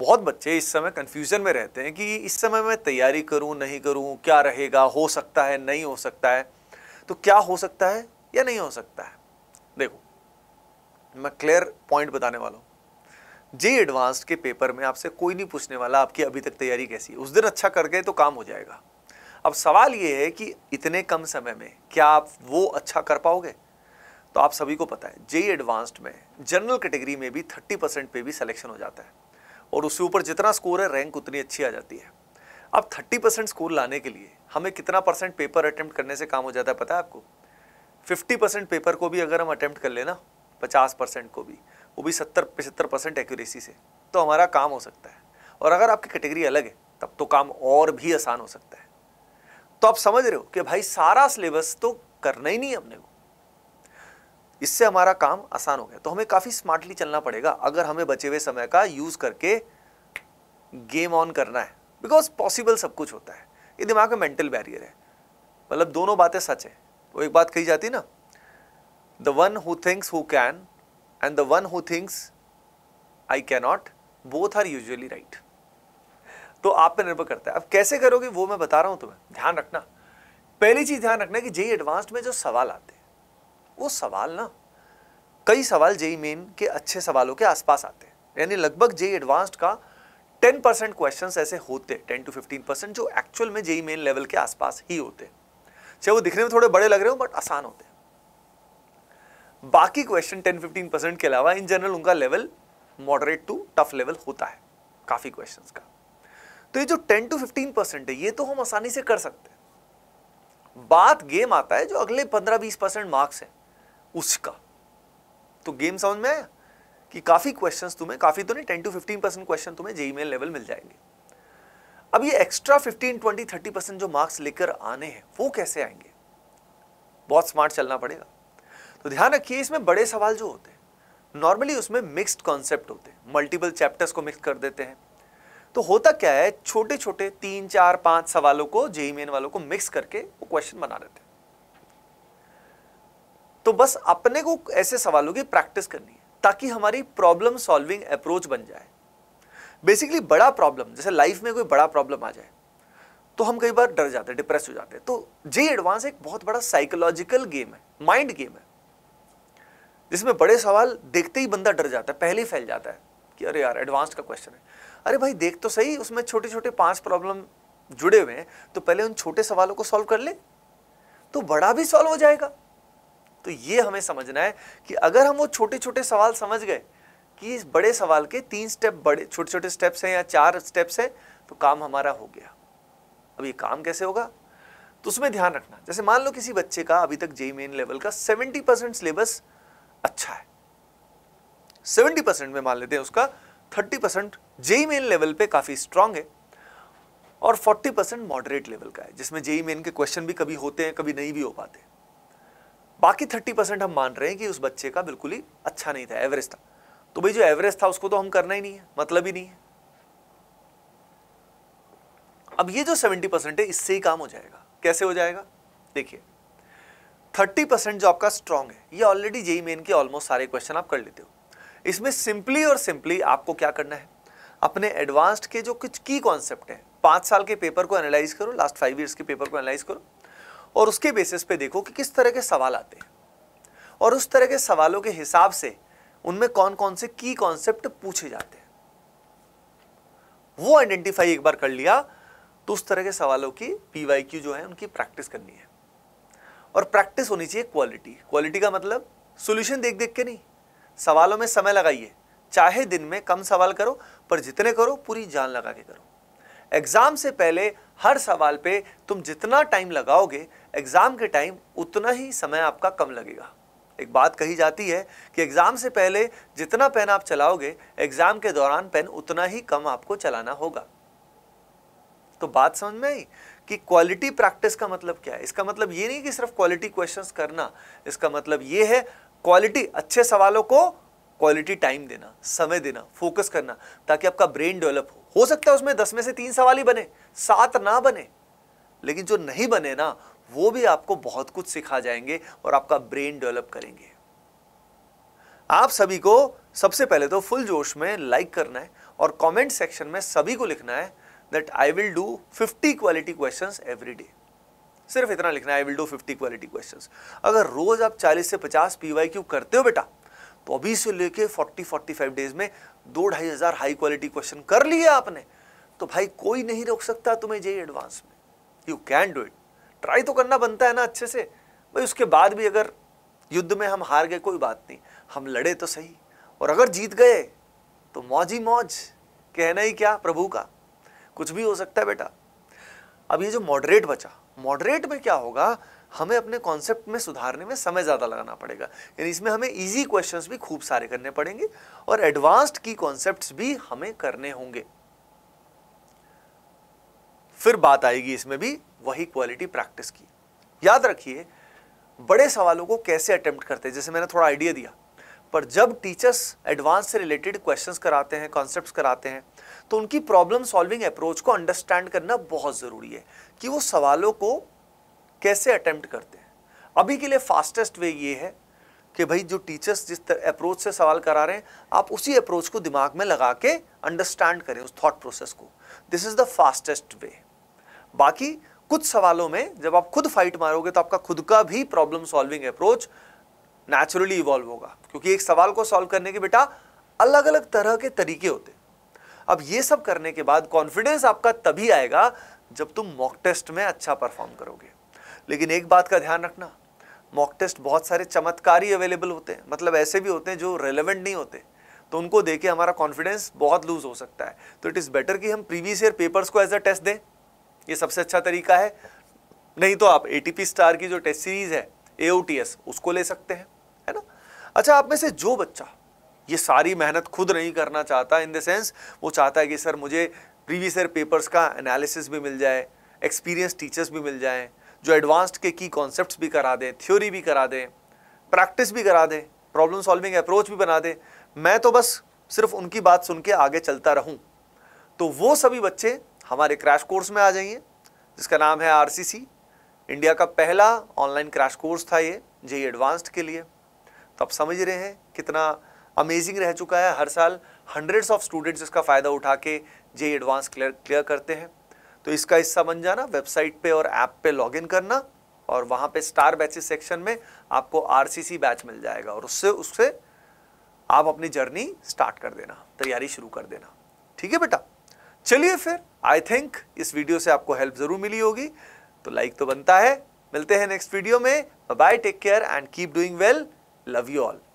बहुत बच्चे इस समय कन्फ्यूज़न में रहते हैं कि इस समय मैं तैयारी करूं नहीं करूं क्या रहेगा हो सकता है नहीं हो सकता है तो क्या हो सकता है या नहीं हो सकता है देखो मैं क्लियर पॉइंट बताने वाला हूँ जे एडवांस्ड के पेपर में आपसे कोई नहीं पूछने वाला आपकी अभी तक तैयारी कैसी है उस दिन अच्छा कर गए तो काम हो जाएगा अब सवाल ये है कि इतने कम समय में क्या आप वो अच्छा कर पाओगे तो आप सभी को पता है जे एडवांस्ड में जनरल कैटेगरी में भी थर्टी परसेंट पे भी सिलेक्शन हो जाता है और उसके ऊपर जितना स्कोर है रैंक उतनी अच्छी आ जाती है अब 30 परसेंट स्कोर लाने के लिए हमें कितना परसेंट पेपर अटैम्प्ट करने से काम हो जाता है पता है आपको 50 परसेंट पेपर को भी अगर हम अटैम्प्ट कर लेना 50 परसेंट को भी वो भी 70 पचहत्तर परसेंट एक्यूरेसी से तो हमारा काम हो सकता है और अगर आपकी कैटेगरी अलग है तब तो काम और भी आसान हो सकता है तो आप समझ रहे हो कि भाई सारा सिलेबस तो करना ही नहीं है अपने को इससे हमारा काम आसान हो गया तो हमें काफ़ी स्मार्टली चलना पड़ेगा अगर हमें बचे हुए समय का यूज़ करके गेम ऑन करना है बिकॉज पॉसिबल सब कुछ होता है ये दिमाग में मेंटल बैरियर है मतलब दोनों बातें सच है वो एक बात कही जाती ना the one who thinks who can and the one who thinks I cannot both are usually right तो आप पे निर्भर करता है अब कैसे करोगे वो मैं बता रहा हूं तुम्हें ध्यान रखना पहली चीज़ ध्यान रखना कि जे एडवांस्ड में जो सवाल आते हैं वो सवाल ना कई सवाल जेई मेन के अच्छे सवालों के आसपास आते हैं यानी लगभग जेई एडवांस्ड का 10 परसेंट क्वेश्चन ऐसे होते हैं टेन टू फिफ्टीन परसेंट जो एक्चुअल में जेई मेन लेवल के आसपास ही होते हैं चाहे वो दिखने में थोड़े बड़े लग रहे हो बट आसान होते हैं बाकी क्वेश्चन 10-15 परसेंट के अलावा इन जनरल उनका level moderate to tough level होता है काफ़ी क्वेश्चन का तो ये जो 10 टू 15 परसेंट है ये तो हम आसानी से कर सकते हैं बात गेम आता है जो अगले 15-20 परसेंट मार्क्स हैं उसका तो गेम समझ में आया कि काफ़ी क्वेश्चंस तुम्हें काफ़ी तो नहीं ten to fifteen percent question तुम्हें जेई मेल लेवल मिल जाएंगे अब ये extra fifteen twenty thirty percent जो मार्क्स लेकर आने हैं वो कैसे आएंगे बहुत स्मार्ट चलना पड़ेगा तो ध्यान रखिए इसमें बड़े सवाल जो होते हैं नॉर्मली उसमें मिक्स्ड कॉन्सेप्ट होते हैं मल्टीपल चैप्टर्स को मिक्स कर देते हैं तो होता क्या है छोटे छोटे तीन चार पांच सवालों को जेई मेन e वालों को मिक्स करके वो क्वेश्चन बना देते हैं तो बस अपने को ऐसे सवालों की प्रैक्टिस करनी है ताकि हमारी प्रॉब्लम सॉल्विंग अप्रोच बन जाए बेसिकली बड़ा प्रॉब्लम जैसे लाइफ में कोई बड़ा प्रॉब्लम आ जाए तो हम कई बार डर जाते हैं डिप्रेस हो जाते हैं तो जे एडवांस एक बहुत बड़ा साइकोलॉजिकल गेम है माइंड गेम है जिसमें बड़े सवाल देखते ही बंदा डर जाता है पहले ही फैल जाता है कि अरे यार एडवांस का क्वेश्चन है अरे भाई देख तो सही उसमें छोटे छोटे पांच प्रॉब्लम जुड़े हुए हैं तो पहले उन छोटे सवालों को सॉल्व कर ले तो बड़ा भी सॉल्व हो जाएगा तो ये हमें समझना है कि अगर हम वो छोटे छोटे सवाल समझ गए कि इस बड़े सवाल के तीन स्टेप बड़े छोटे छोटे स्टेप्स हैं या चार स्टेप्स हैं तो काम हमारा हो गया अब ये काम कैसे होगा तो उसमें ध्यान रखना जैसे मान लो किसी बच्चे का अभी तक जेई मेन लेवल का सेवेंटी परसेंट सिलेबस अच्छा है सेवेंटी परसेंट में मान लेते हैं उसका thirty percent JEE Main level पे काफ़ी स्ट्रांग है और फोर्टी परसेंट मॉडरेट लेवल का है जिसमें जेई मेन के क्वेश्चन भी कभी होते हैं कभी नहीं भी हो पाते बाकी थर्टी परसेंट हम मान रहे हैं कि उस बच्चे का बिल्कुल ही अच्छा नहीं था एवरेज था तो भाई जो एवरेज था उसको तो हम करना ही नहीं है मतलब ही नहीं है अब ये जो सेवेंटी परसेंट है इससे ही काम हो जाएगा कैसे हो जाएगा देखिए थर्टी परसेंट जो आपका स्ट्रांग है ये ऑलरेडी जेई मेन के ऑलमोस्ट सारे क्वेश्चन आप कर लेते हो इसमें सिंपली और सिंपली आपको क्या करना है अपने एडवांस्ड के जो कुछ की कॉन्सेप्ट है पांच साल के पेपर को एनालाइज करो लास्ट फाइव ईयर्स के पेपर को एनालाइज करो और उसके बेसिस पे देखो कि किस तरह के सवाल आते हैं और उस तरह के सवालों के हिसाब से उनमें कौन कौन से की कॉन्सेप्ट पूछे जाते हैं वो आइडेंटिफाई एक बार कर लिया तो उस तरह के सवालों की पी जो है उनकी प्रैक्टिस करनी है और प्रैक्टिस होनी चाहिए क्वालिटी क्वालिटी का मतलब सोल्यूशन देख देख के नहीं सवालों में समय लगाइए चाहे दिन में कम सवाल करो पर जितने करो पूरी जान लगा के करो एग्जाम से पहले हर सवाल पे तुम जितना टाइम लगाओगे एग्ज़ाम के टाइम उतना ही समय आपका कम लगेगा एक बात कही जाती है कि एग्ज़ाम से पहले जितना पेन आप चलाओगे एग्ज़ाम के दौरान पेन उतना ही कम आपको चलाना होगा तो बात समझ में आई कि क्वालिटी प्रैक्टिस का मतलब क्या है इसका मतलब ये नहीं कि सिर्फ क्वालिटी क्वेश्चंस करना इसका मतलब ये है क्वालिटी अच्छे सवालों को क्वालिटी टाइम देना समय देना फोकस करना ताकि आपका ब्रेन डेवलप हो हो सकता है उसमें दस में से तीन सवाल ही बने सात ना बने लेकिन जो नहीं बने ना वो भी आपको बहुत कुछ सिखा जाएंगे और आपका ब्रेन डेवलप करेंगे आप सभी को सबसे पहले तो फुल जोश में लाइक करना है और कमेंट सेक्शन में सभी को लिखना है that I will do 50 quality questions every day सिर्फ इतना लिखना है I will do 50 quality questions अगर रोज आप 40 से 50 पीवाई क्यू करते हो बेटा तो अभी से लेके 40 45 डेज में दो ढाई हजार हाई क्वालिटी क्वेश्चन कर लिए आपने तो भाई कोई नहीं रोक सकता तुम्हें जे एडवांस में you can do it try तो करना बनता है ना अच्छे से भाई उसके बाद भी अगर युद्ध में हम हार गए कोई बात नहीं हम लड़े तो सही और अगर जीत गए तो मौज ही मौज कहना ही क्या प्रभु का कुछ भी हो सकता है बेटा अब ये जो मॉडरेट बचा मॉडरेट में क्या होगा हमें अपने कॉन्सेप्ट में सुधारने में समय ज़्यादा लगाना पड़ेगा यानी इसमें हमें इजी क्वेश्चंस भी खूब सारे करने पड़ेंगे और एडवांस्ड की कॉन्सेप्ट्स भी हमें करने होंगे फिर बात आएगी इसमें भी वही क्वालिटी प्रैक्टिस की याद रखिए बड़े सवालों को कैसे अटेम्प्ट करते हैं जैसे मैंने थोड़ा आइडिया दिया पर जब टीचर्स एडवांस से रिलेटेड क्वेश्चंस कराते हैं कॉन्सेप्ट्स कराते हैं तो उनकी प्रॉब्लम सॉल्विंग अप्रोच को अंडरस्टैंड करना बहुत ज़रूरी है कि वो सवालों को कैसे अटेम्प्ट करते हैं अभी के लिए फास्टेस्ट वे ये है कि भाई जो टीचर्स जिस तरह अप्रोच से सवाल करा रहे हैं आप उसी अप्रोच को दिमाग में लगा के अंडरस्टैंड करें उस थॉट प्रोसेस को this is the fastest way बाकी कुछ सवालों में जब आप खुद फाइट मारोगे तो आपका खुद का भी problem solving approach naturally evolve होगा क्योंकि एक सवाल को सॉल्व करने के बेटा अलग अलग तरह के तरीके होते अब ये सब करने के बाद कॉन्फिडेंस आपका तभी आएगा जब तुम मॉक टेस्ट में अच्छा परफॉर्म करोगे लेकिन एक बात का ध्यान रखना मॉक टेस्ट बहुत सारे चमत्कारी अवेलेबल होते हैं मतलब ऐसे भी होते हैं जो रेलेवेंट नहीं होते तो उनको देखे हमारा कॉन्फिडेंस बहुत लूज हो सकता है तो इट इज़ बेटर कि हम प्रीवियस ईयर पेपर्स को एज अ टेस्ट दें ये सबसे अच्छा तरीका है नहीं तो आप ए स्टार की जो टेस्ट सीरीज है ए उसको ले सकते हैं है ना अच्छा आप में से जो बच्चा ये सारी मेहनत खुद नहीं करना चाहता इन द सेंस वो चाहता है कि सर मुझे प्रीवियस ईयर पेपर्स का एनालिसिस भी मिल जाए एक्सपीरियंस टीचर्स भी मिल जाएं जो एडवांस्ड के की कॉन्सेप्ट्स भी करा दें थ्योरी भी करा दें प्रैक्टिस भी करा दें प्रॉब्लम सॉल्विंग अप्रोच भी बना दें मैं तो बस सिर्फ उनकी बात सुन के आगे चलता रहूं तो वो सभी बच्चे हमारे क्रैश कोर्स में आ जाइए जिसका नाम है आर इंडिया का पहला ऑनलाइन क्रैश कोर्स था ये जे एडवांस्ड के लिए तो आप समझ रहे हैं कितना अमेजिंग रह चुका है हर साल हंड्रेड्स ऑफ स्टूडेंट्स इसका फ़ायदा उठा के जे एडवांस क्लियर क्लियर करते हैं तो इसका हिस्सा बन जाना वेबसाइट पे और ऐप पे लॉगिन करना और वहाँ पे स्टार बैचेस सेक्शन में आपको आरसीसी बैच मिल जाएगा और उससे उससे आप अपनी जर्नी स्टार्ट कर देना तैयारी शुरू कर देना ठीक है बेटा चलिए फिर आई थिंक इस वीडियो से आपको हेल्प जरूर मिली होगी तो लाइक तो बनता है मिलते हैं नेक्स्ट वीडियो में bye take care and keep doing well love you all